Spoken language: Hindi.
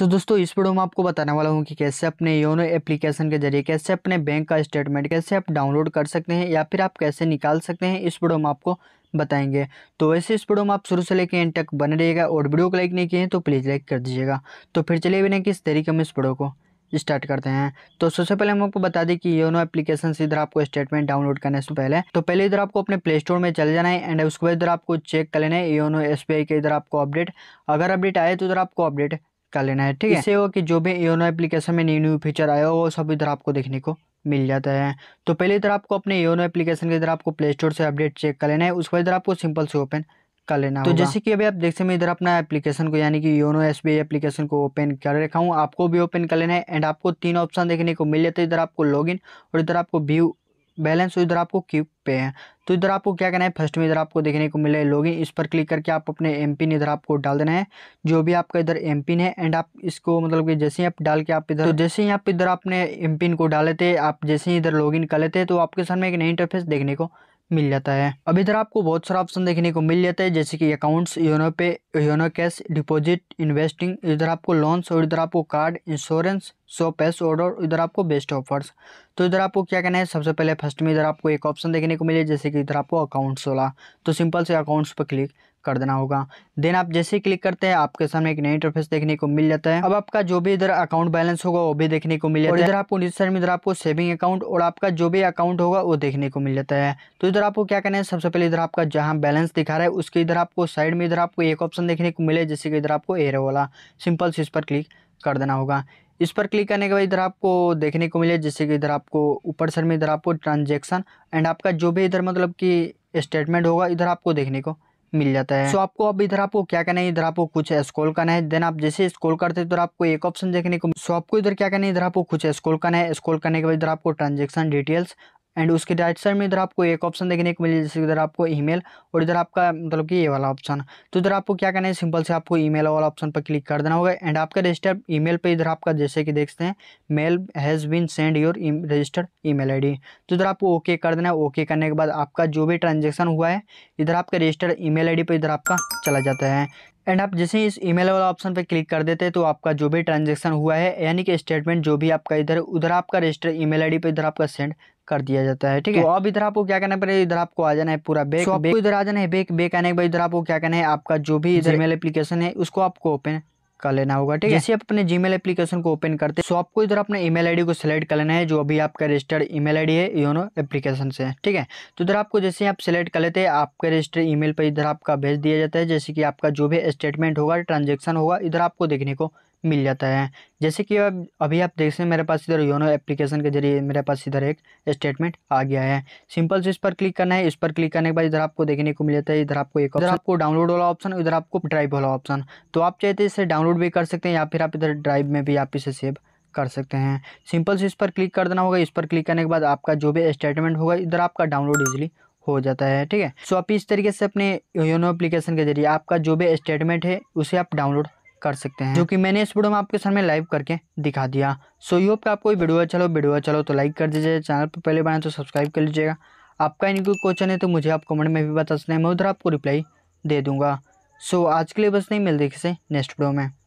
सो so, दोस्तों इस वीडियो में आपको बताने वाला हूँ कि कैसे अपने योनो एप्लीकेशन के जरिए कैसे अपने बैंक का स्टेटमेंट कैसे आप डाउनलोड कर सकते हैं या फिर आप कैसे निकाल सकते हैं इस वीडियो में आपको बताएंगे तो वैसे इस वीडियो में आप शुरू से लेकर एंड तक बने रहिएगा और वीडियो को लाइक नहीं किए हैं तो प्लीज़ लाइक कर दीजिएगा तो फिर चलिए बिना किस तरीके में इस वीडियो को स्टार्ट करते हैं तो सबसे पहले हम आपको बता दें कि योनो एप्लीकेशन से इधर आपको स्टेटमेंट डाउनलोड करने से पहले तो पहले इधर आपको अपने प्ले स्टोर में चले जाना है एंड उसके बाद इधर आपको चेक कर लेना है योनो एस के इधर आपको अपडेट अगर अपडेट आए तो इधर आपको अपडेट कर लेना है ठीक है इससे हो कि जो भी योनो एप्लीकेशन में न्यू न्यू फीचर आया हो वो सब इधर आपको देखने को मिल जाता है तो पहले इधर आपको अपने योनो एप्लीकेशन के इधर आपको प्ले स्टोर से अपडेट चेक कर लेना है उसके बाद इधर आपको सिंपल से ओपन कर लेना तो जैसे कि अभी आप देख सकते हैं इधर अपना एप्लीकेशन को यानी कि योनो एस एप्लीकेशन को ओपन कर रखा हूँ आपको भी ओपन कर लेना है एंड आपको तीन ऑप्शन देखने को मिल जाते हैं इधर आपको इन और इधर आपको व्यू बैलेंस तो इधर आपको क्यू पे है तो इधर आपको क्या करना है फर्स्ट में इधर आपको देखने को मिला है लॉगिन इस पर क्लिक करके आप अपने एम पिन इधर आपको डाल देना है जो भी आपका इधर एम पिन है एंड आप इसको मतलब कि जैसे ही आप डाल के आप इधर तो जैसे ही आप इधर आपने एम पिन को डाल लेते आप जैसे ही इधर लॉग कर लेते तो आपके सामने एक नई इंटरफेस देखने को मिल जाता है अब इधर आपको बहुत सारा ऑप्शन देखने को मिल जाता है जैसे कि accounts YONO pay YONO cash deposit investing इधर आपको लोन्स और इधर आपको कार्ड इंश्योरेंस सो पेस्ट ऑर्डर इधर आपको बेस्ट ऑफर्स तो इधर आपको क्या करना है सबसे पहले फर्स्ट में इधर आपको एक ऑप्शन देखने को मिले जैसे कि इधर आपको अकाउंट्स वाला तो सिंपल से अकाउंट्स पर क्लिक कर देना होगा देन आप जैसे क्लिक करते हैं आपके सामने एक नया इंटरफेस देखने को मिल जाता है अब आपका जो भी इधर अकाउंट बैलेंस होगा वो भी देखने को मिल जाता है इधर आपको नीचे साइड में इधर आपको सेविंग अकाउंट और आपका जो भी अकाउंट होगा वो देखने को मिल जाता है तो इधर आपको क्या करना है सबसे पहले इधर आपका जहाँ बैलेंस दिखा रहा है उसके इधर आपको साइड में इधर आपको एक ऑप्शन देखने को मिले जैसे कि इधर आपको एरो वाला सिंपल से इस पर क्लिक कर देना होगा इस पर क्लिक करने के बाद इधर आपको देखने को मिले जैसे कि इधर आपको ऊपर सर में इधर आपको ट्रांजेक्शन एंड आपका जो भी इधर मतलब कि स्टेटमेंट होगा इधर आपको देखने को मिल जाता है सो so, आपको अब इधर आपको क्या करना है इधर आपको कुछ स्कोल करना है देन आप जैसे स्कोल करते हैं तो आपको एक ऑप्शन देखने को सो so, आपको इधर क्या करना है इधर आपको कुछ स्क्रॉल करना है स्कोल करने के बाद इधर आपको ट्रांजेक्शन डिटेल्स एंड उसके राइट साइड में इधर आपको एक ऑप्शन देखने को मिलेगा जैसे इधर आपको ईमेल और इधर आपका मतलब कि ये वाला ऑप्शन तो इधर आपको क्या करना है सिंपल से आपको ईमेल वाला ऑप्शन पर क्लिक कर देना होगा एंड आपका रजिस्टर ईमेल पे इधर आपका जैसे कि देखते हैं mail has been send your registered email ID तो इधर आपको ओके कर देना है ओके करने के बाद आपका जो भी ट्रांजेक्शन हुआ है इधर आपका रजिस्टर्ड आई डी पर इधर आपका चला जाता है एंड आप जैसे इस ईमेल वाला ऑप्शन पर क्लिक कर देते हैं तो आपका जो भी ट्रांजेक्शन हुआ है यानी कि स्टेटमेंट जो भी आपका इधर उधर आपका रजिस्टर ईमेल मेल पे इधर आपका सेंड कर दिया जाता है ठीक है तो अब इधर आपको क्या करना पड़ेगा इधर आपको आ जाना है पूरा बेक so, आपको इधर आ जाना है बेक बेक आने के बाद इधर आपको क्या करना है आपका जो भी ईमेल एप्लीकेशन है उसको आपको ओपन कर लेना होगा ठीक है जैसे आप अपने जीमेल एप्लीकेशन को ओपन करते हैं सो आपको इधर अपने ईमेल आईडी को सिलेक्ट कर लेना है जो अभी आपका रजिस्टर्ड ईमेल आईडी है योनो एप्लीकेशन से ठीक है तो इधर आपको जैसे आप सिलेक्ट कर लेते हैं आपके रजिस्टर्ड ईमेल पर इधर आपका भेज दिया जाता है जैसे कि आपका जो भी स्टेटमेंट होगा ट्रांजेक्शन होगा इधर आपको देखने को मिल जाता है जैसे कि अब अभी आप देख सकते हैं मेरे पास इधर योनो एप्लीकेशन के जरिए मेरे पास इधर एक स्टेटमेंट आ गया है सिंपल से इस पर क्लिक करना है इस पर क्लिक करने के बाद इधर आपको देखने को मिल जाता है इधर आपको एक इधर आपको डाउनलोड वाला ऑप्शन इधर आपको ड्राइव वाला ऑप्शन तो आप चाहते तो इसे डाउनलोड भी कर सकते हैं या फिर आप इधर ड्राइव में भी आप इसे सेव कर सकते हैं सिंपल से इस पर क्लिक कर देना होगा इस पर क्लिक करने के बाद आपका जो भी स्टेटमेंट होगा इधर आपका डाउनलोड ईजिली हो जाता है ठीक है सो आप इस तरीके से अपने योनो एप्लीकेशन के जरिए आपका जो भी स्टेटमेंट है उसे आप डाउनलोड कर सकते हैं जो कि मैंने इस वीडियो में आपके सामने लाइव करके दिखा दिया सो so, पे आपको अच्छा वीडियो अच्छा लो वीडियो अच्छा लो तो लाइक कर दीजिए चैनल पर पहले बनाए तो सब्सक्राइब कर लीजिएगा आपका यानी कोई क्वेश्चन है तो मुझे आप कमेंट में भी बता सकते हैं मैं उधर आपको रिप्लाई दे दूँगा सो आज के लिए बस नहीं मिलते किसी नेक्स्ट वीडियो में